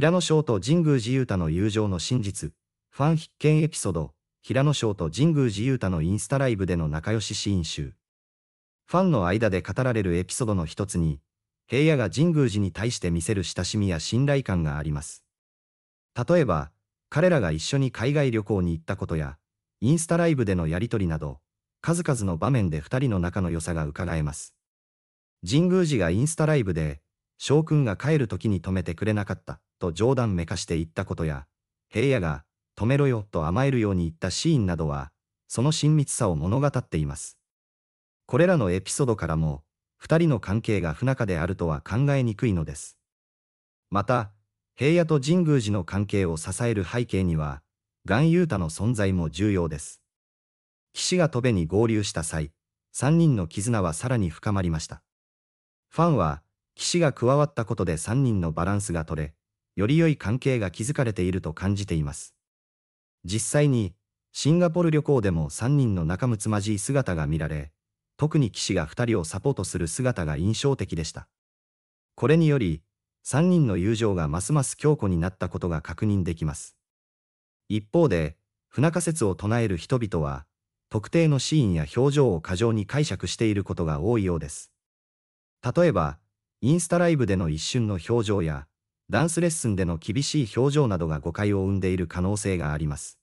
平野翔と神宮寺勇太の友情の真実、ファン必見エピソード、平野翔と神宮寺勇太のインスタライブでの仲良しシーン集。ファンの間で語られるエピソードの一つに、平野が神宮寺に対して見せる親しみや信頼感があります。例えば、彼らが一緒に海外旅行に行ったことや、インスタライブでのやりとりなど、数々の場面で二人の仲の良さが伺えます。神宮寺がインスタライブで、翔くんが帰る時に止めてくれなかった。と冗談めかして言ったことや、平野が、止めろよと甘えるように言ったシーンなどは、その親密さを物語っています。これらのエピソードからも、二人の関係が不仲であるとは考えにくいのです。また、平野と神宮寺の関係を支える背景には、岩雄太の存在も重要です。岸が戸辺に合流した際、三人の絆はさらに深まりました。ファンは、岸が加わったことで三人のバランスが取れ、より良い関係が築かれていると感じています。実際に、シンガポール旅行でも3人の仲睦まじい姿が見られ、特に騎士が2人をサポートする姿が印象的でした。これにより、3人の友情がますます強固になったことが確認できます。一方で、不仲説を唱える人々は、特定のシーンや表情を過剰に解釈していることが多いようです。例えば、インスタライブでの一瞬の表情や、ダンスレッスンでの厳しい表情などが誤解を生んでいる可能性があります。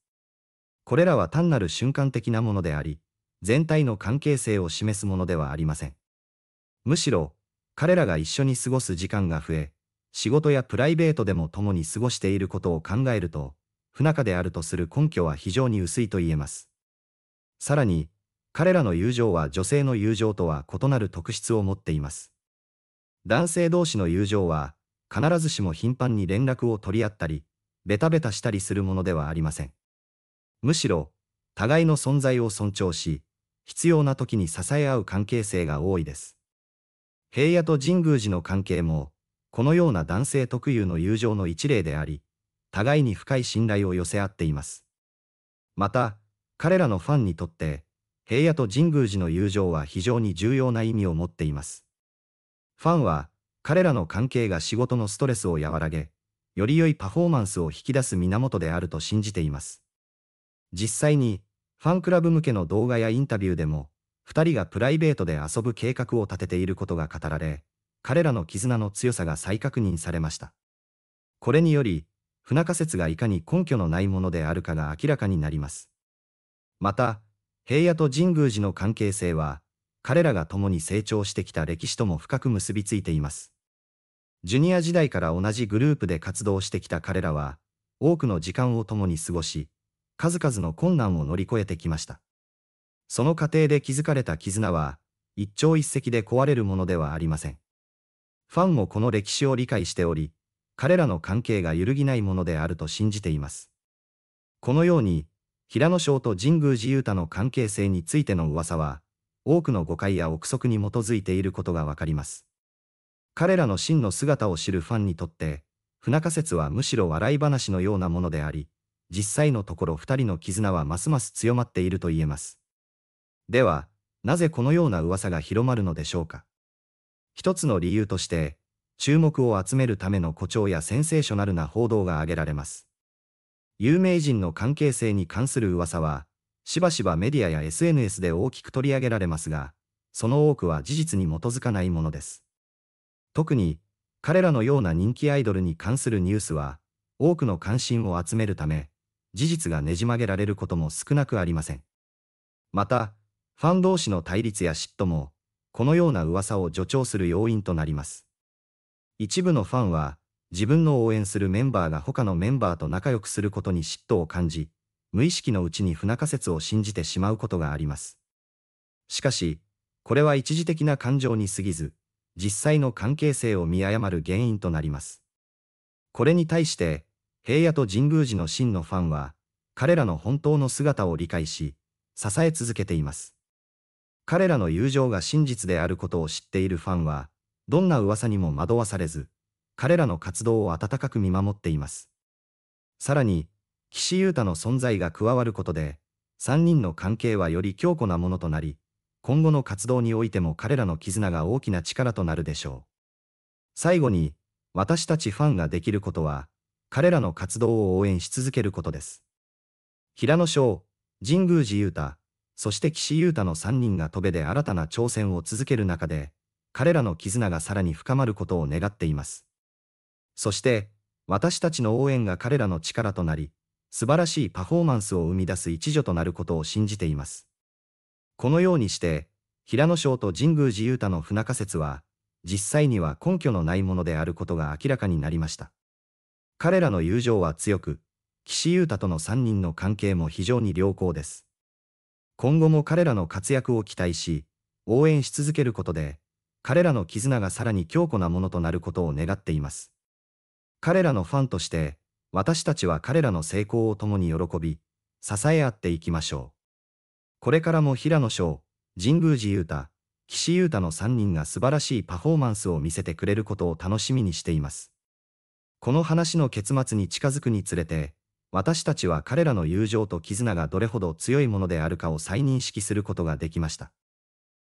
これらは単なる瞬間的なものであり、全体の関係性を示すものではありません。むしろ、彼らが一緒に過ごす時間が増え、仕事やプライベートでも共に過ごしていることを考えると、不仲であるとする根拠は非常に薄いと言えます。さらに、彼らの友情は女性の友情とは異なる特質を持っています。男性同士の友情は、必ずしも頻繁に連絡を取り合ったり、ベタベタしたりするものではありません。むしろ、互いの存在を尊重し、必要な時に支え合う関係性が多いです。平野と神宮寺の関係も、このような男性特有の友情の一例であり、互いに深い信頼を寄せ合っています。また、彼らのファンにとって、平野と神宮寺の友情は非常に重要な意味を持っています。ファンは、彼らの関係が仕事のストレスを和らげ、より良いパフォーマンスを引き出す源であると信じています。実際に、ファンクラブ向けの動画やインタビューでも、2人がプライベートで遊ぶ計画を立てていることが語られ、彼らの絆の強さが再確認されました。これにより、不仲説がいかに根拠のないものであるかが明らかになります。また、平野と神宮寺の関係性は、彼らが共に成長してきた歴史とも深く結びついています。ジュニア時代から同じグループで活動してきた彼らは、多くの時間を共に過ごし、数々の困難を乗り越えてきました。その過程で築かれた絆は、一朝一夕で壊れるものではありません。ファンもこの歴史を理解しており、彼らの関係が揺るぎないものであると信じています。このように、平野翔と神宮寺勇太の関係性についての噂は、多くの誤解や憶測に基づいていることがわかります。彼らの真の姿を知るファンにとって、不仲説はむしろ笑い話のようなものであり、実際のところ二人の絆はますます強まっていると言えます。では、なぜこのような噂が広まるのでしょうか。一つの理由として、注目を集めるための誇張やセンセーショナルな報道が挙げられます。有名人の関係性に関する噂は、しばしばメディアや SNS で大きく取り上げられますが、その多くは事実に基づかないものです。特に、彼らのような人気アイドルに関するニュースは、多くの関心を集めるため、事実がねじ曲げられることも少なくありません。また、ファン同士の対立や嫉妬も、このような噂を助長する要因となります。一部のファンは、自分の応援するメンバーが他のメンバーと仲良くすることに嫉妬を感じ、無意識のうちに不仲説を信じてしまうことがあります。しかし、これは一時的な感情に過ぎず、実際の関係性を見誤る原因となります。これに対して、平野と神宮寺の真のファンは、彼らの本当の姿を理解し、支え続けています。彼らの友情が真実であることを知っているファンは、どんな噂にも惑わされず、彼らの活動を温かく見守っています。さらに、岸優太の存在が加わることで、3人の関係はより強固なものとなり、今後の活動においても彼らの絆が大きな力となるでしょう。最後に、私たちファンができることは、彼らの活動を応援し続けることです。平野翔、神宮寺勇太、そして岸優太の3人が戸辺で新たな挑戦を続ける中で、彼らの絆がさらに深まることを願っています。そして、私たちの応援が彼らの力となり、素晴らしいパフォーマンスを生み出す一助となることを信じています。このようにして、平野省と神宮寺勇太の不仲説は、実際には根拠のないものであることが明らかになりました。彼らの友情は強く、岸優太との三人の関係も非常に良好です。今後も彼らの活躍を期待し、応援し続けることで、彼らの絆がさらに強固なものとなることを願っています。彼らのファンとして、私たちは彼らの成功を共に喜び、支え合っていきましょう。これからも平野翔、神宮寺雄太、岸優太の3人が素晴らしいパフォーマンスを見せてくれることを楽しみにしています。この話の結末に近づくにつれて、私たちは彼らの友情と絆がどれほど強いものであるかを再認識することができました。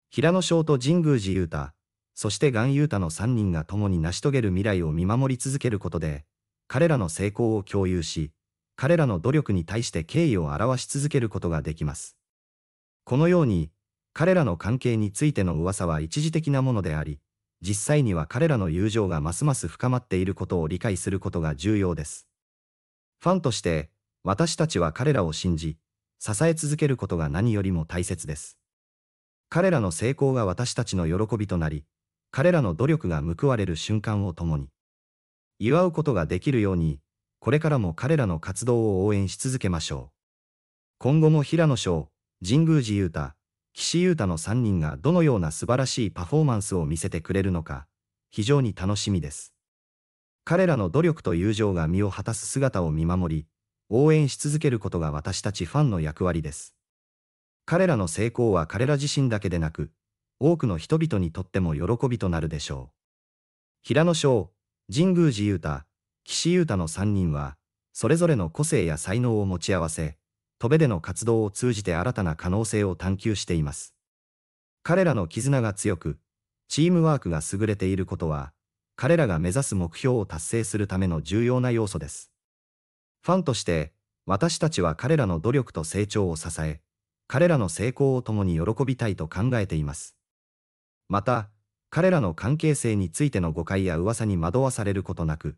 平野翔と神宮寺雄太、そして岩優太の3人が共に成し遂げる未来を見守り続けることで、彼らの成功を共有し、彼らの努力に対して敬意を表し続けることができます。このように、彼らの関係についての噂は一時的なものであり、実際には彼らの友情がますます深まっていることを理解することが重要です。ファンとして、私たちは彼らを信じ、支え続けることが何よりも大切です。彼らの成功が私たちの喜びとなり、彼らの努力が報われる瞬間を共に、祝うことができるように、これからも彼らの活動を応援し続けましょう。今後も平野翔、神宮寺勇太、岸優太の3人がどのような素晴らしいパフォーマンスを見せてくれるのか、非常に楽しみです。彼らの努力と友情が身を果たす姿を見守り、応援し続けることが私たちファンの役割です。彼らの成功は彼ら自身だけでなく、多くの人々にとっても喜びとなるでしょう。平野翔、神宮寺雄太、岸優太の3人は、それぞれの個性や才能を持ち合わせ、戸部での活動を通じて新たな可能性を探求しています。彼らの絆が強く、チームワークが優れていることは、彼らが目指す目標を達成するための重要な要素です。ファンとして、私たちは彼らの努力と成長を支え、彼らの成功を共に喜びたいと考えています。また、彼らの関係性についての誤解や噂に惑わされることなく、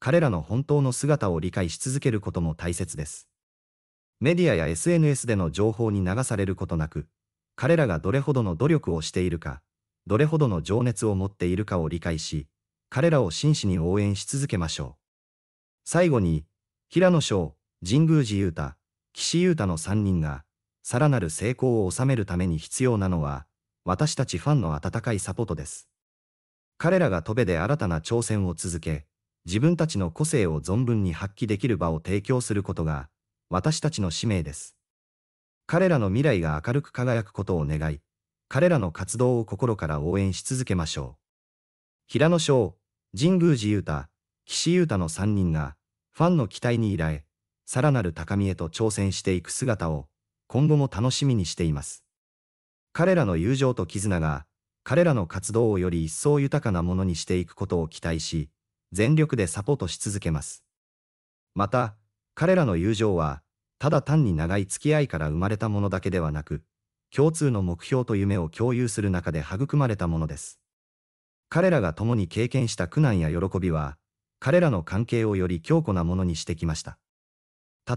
彼らの本当の姿を理解し続けることも大切です。メディアや SNS での情報に流されることなく、彼らがどれほどの努力をしているか、どれほどの情熱を持っているかを理解し、彼らを真摯に応援し続けましょう。最後に、平野翔、神宮寺勇太、岸優太の3人が、さらなる成功を収めるために必要なのは、私たちファンの温かいサポートです。彼らが戸べで新たな挑戦を続け、自分たちの個性を存分に発揮できる場を提供することが、私たちの使命です。彼らの未来が明るく輝くことを願い、彼らの活動を心から応援し続けましょう。平野翔、神宮寺雄太、岸雄太の3人が、ファンの期待に依頼、さらなる高みへと挑戦していく姿を、今後も楽しみにしています。彼らの友情と絆が、彼らの活動をより一層豊かなものにしていくことを期待し、全力でサポートし続けます。また、彼らの友情は、ただ単に長い付き合いから生まれたものだけではなく、共通の目標と夢を共有する中で育まれたものです。彼らが共に経験した苦難や喜びは、彼らの関係をより強固なものにしてきました。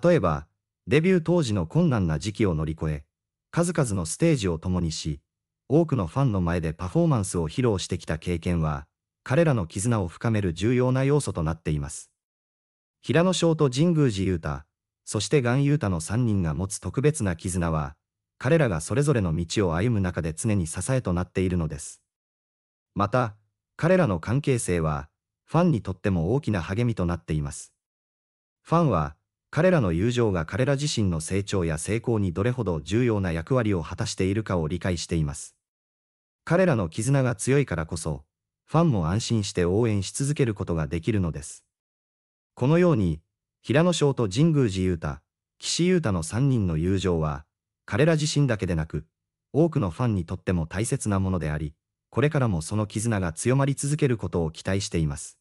例えば、デビュー当時の困難な時期を乗り越え、数々のステージを共にし、多くのファンの前でパフォーマンスを披露してきた経験は、彼らの絆を深める重要な要素となっています。平野翔と神宮寺勇太、そしてガンユータの3人が持つ特別な絆は、彼らがそれぞれの道を歩む中で常に支えとなっているのです。また、彼らの関係性は、ファンにとっても大きな励みとなっています。ファンは、彼らの友情が彼ら自身の成長や成功にどれほど重要な役割を果たしているかを理解しています。彼らの絆が強いからこそ、ファンも安心して応援し続けることができるのです。このように、平野翔と神宮寺勇太、岸優太の3人の友情は、彼ら自身だけでなく、多くのファンにとっても大切なものであり、これからもその絆が強まり続けることを期待しています。